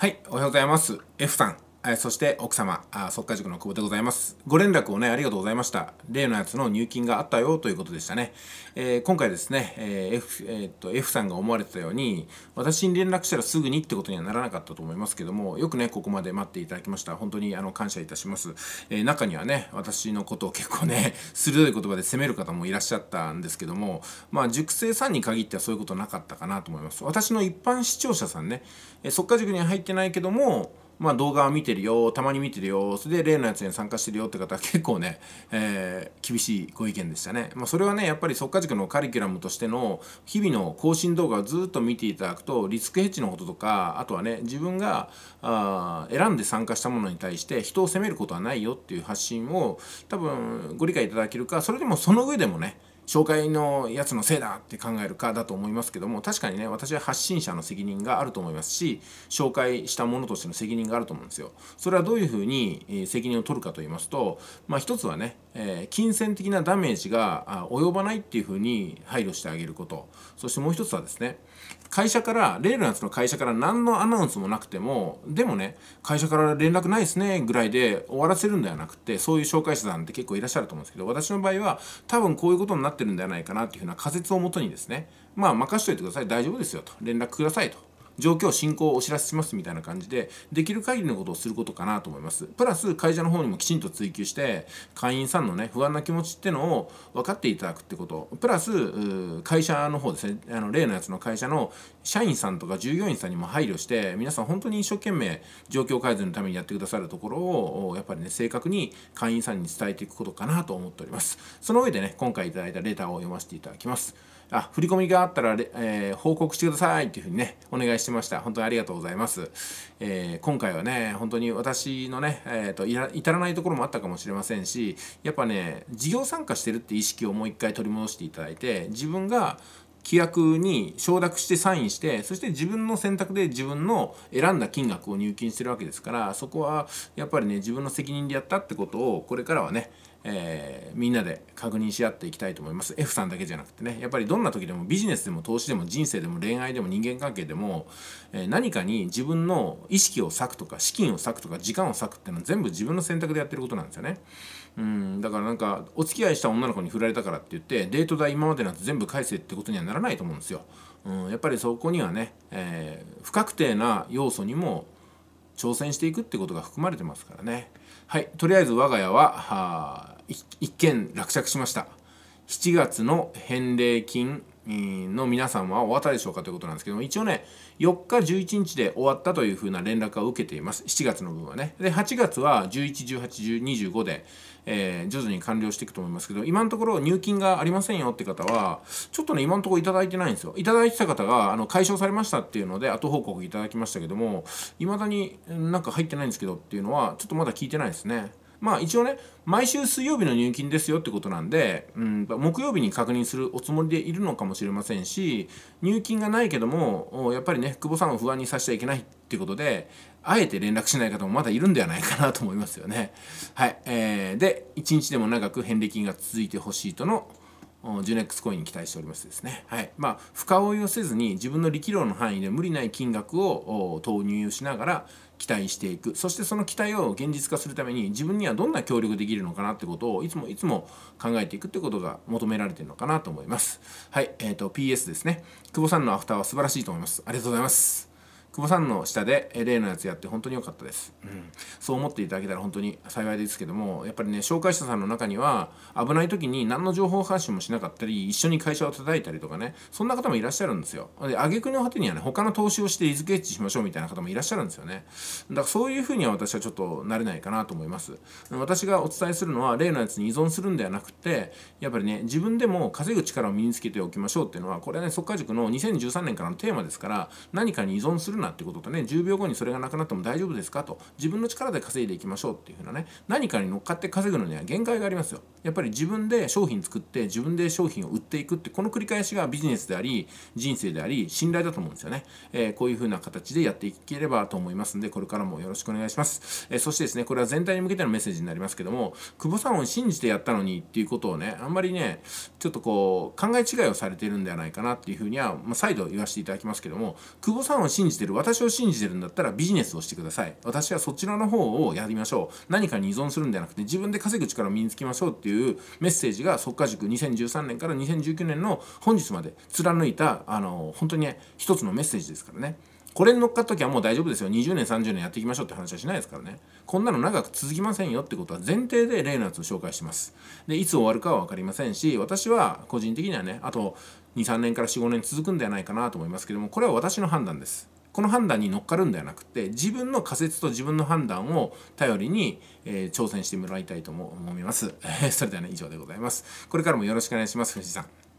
はい、おはようございます。F さん、そして奥様、あ速化塾の久保でございます。ご連絡をね、ありがとうございました。例のやつの入金があったよということでしたね。えー、今回ですね、えー F えー、と F さんが思われてたように、私に連絡したらすぐにってことにはならなかったと思いますけども、よくね、ここまで待っていただきました。本当にあの感謝いたします。え中にはね、私のことを結構ね、鋭い言葉で責める方もいらっしゃったんですけども、まあ、塾生さんに限ってはそういうことなかったかなと思います。私の一般視聴者さんね、えー、速化塾には入ってないけども、まあ、動画は見てるよたまに見てるよそれで例のやつに参加してるよって方は結構ね、えー、厳しいご意見でしたね、まあ、それはねやっぱり即可塾のカリキュラムとしての日々の更新動画をずっと見ていただくとリスクヘッジのこととかあとはね自分があ選んで参加したものに対して人を責めることはないよっていう発信を多分ご理解いただけるかそれでもその上でもね紹介のやつのせいだって考えるかだと思いますけども確かにね私は発信者の責任があると思いますし紹介したものとしての責任があると思うんですよ。それはどういうふうに責任を取るかと言いますと、まあ、一つはね、えー、金銭的なダメージが及ばないっていうふうに配慮してあげることそしてもう一つはですね会社からレールナツの会社から何のアナウンスもなくてもでもね会社から連絡ないですねぐらいで終わらせるんではなくてそういう紹介者さんって結構いらっしゃると思うんですけど私の場合は多分こういうことになってってるんではないかなというふうな仮説をもとにですね、まあ任しといてください、大丈夫ですよと、連絡くださいと状況進行をお知らせしますみたいな感じでできる限りのことをすることかなと思いますプラス会社の方にもきちんと追求して会員さんのね不安な気持ちってのを分かっていただくってことプラス会社の方ですねあの例のやつの会社の社員さんとか従業員さんにも配慮して皆さん本当に一生懸命状況改善のためにやってくださるところをやっぱりね正確に会員さんに伝えていくことかなと思っておりますその上でね今回頂いたレターを読ませていただきますあ、振り込みがあったら、えー、報告してくださいっていうふうにね、お願いしてました。本当にありがとうございます。えー、今回はね、本当に私のね、えーと、至らないところもあったかもしれませんし、やっぱね、事業参加してるって意識をもう一回取り戻していただいて、自分が規約に承諾してサインしてそして自分の選択で自分の選んだ金額を入金してるわけですからそこはやっぱりね自分の責任でやったってことをこれからはね、えー、みんなで確認し合っていきたいと思います F さんだけじゃなくてねやっぱりどんな時でもビジネスでも投資でも人生でも恋愛でも人間関係でも、えー、何かに自分の意識を割くとか資金を割くとか時間を割くっていうのは全部自分の選択でやってることなんですよね。うんだからなんかお付き合いした女の子に振られたからって言ってデート代今までなんて全部返せってことにはならないと思うんですよ。うん、やっぱりそこにはね、えー、不確定な要素にも挑戦していくってことが含まれてますからね。はい、とりあえず我が家は一件落着しました。7月の返礼金の皆さんは終わったでしょうかということなんですけども一応ね4日11日で終わったというふうな連絡を受けています7月の分はねで8月は111825で、えー、徐々に完了していくと思いますけど今のところ入金がありませんよって方はちょっとね今のところ頂いてないんですよ頂いてた方があの解消されましたっていうので後報告いただきましたけどもいまだになんか入ってないんですけどっていうのはちょっとまだ聞いてないですねまあ一応ね、毎週水曜日の入金ですよってことなんで、うん、木曜日に確認するおつもりでいるのかもしれませんし、入金がないけども、やっぱりね、久保さんを不安にさせちゃいけないっていことで、あえて連絡しない方もまだいるんではないかなと思いますよね。はい。えー、で、一日でも長く返礼金が続いてほしいとのジュネックスコインに期待しておりますですね。はい。まあ、深追いをせずに自分の力量の範囲で無理ない金額を投入しながら期待していく。そしてその期待を現実化するために自分にはどんな協力できるのかなってことをいつもいつも考えていくってことが求められてるのかなと思います。はい。えっ、ー、と、PS ですね。久保さんのアフターは素晴らしいと思います。ありがとうございます。久保さんの下で例のやつやって本当に良かったです、うん、そう思っていただけたら本当に幸いですけどもやっぱりね紹介者さんの中には危ない時に何の情報発信もしなかったり一緒に会社を叩いたりとかねそんな方もいらっしゃるんですよで挙句の果てにはね他の投資をしてイズケッチしましょうみたいな方もいらっしゃるんですよねだからそういうふうには私はちょっとなれないかなと思います私がお伝えするのは例のやつに依存するんではなくてやっぱりね自分でも稼ぐ力を身につけておきましょうっていうのはこれはね速稼塾の2013年からのテーマですから何かに依存するななってこととね10秒後にそれがなくなっても大丈夫ですかと自分の力で稼いでいきましょうっていうふうなね何かに乗っかって稼ぐのには限界がありますよやっぱり自分で商品作って自分で商品を売っていくってこの繰り返しがビジネスであり人生であり信頼だと思うんですよね、えー、こういうふうな形でやっていければと思いますんでこれからもよろしくお願いします、えー、そしてですねこれは全体に向けてのメッセージになりますけども久保さんを信じてやったのにっていうことをねあんまりねちょっとこう考え違いをされてるんではないかなっていうふうには、まあ、再度言わせていただきますけども久保さんを信じてるる私を信じてるんだったらビジネスをしてください私はそちらの方をやりましょう何かに依存するんじゃなくて自分で稼ぐ力を身につけましょうっていうメッセージが即果塾2013年から2019年の本日まで貫いたあの本当にね一つのメッセージですからねこれに乗っかっときゃもう大丈夫ですよ20年30年やっていきましょうって話はしないですからねこんなの長く続きませんよってことは前提で例のやつを紹介してますでいつ終わるかは分かりませんし私は個人的にはねあと23年から45年続くんではないかなと思いますけどもこれは私の判断ですこの判断に乗っかるんではなくて自分の仮説と自分の判断を頼りに、えー、挑戦してもらいたいと思います。それではね以上でございます。これからもよろしくお願いします藤井さん。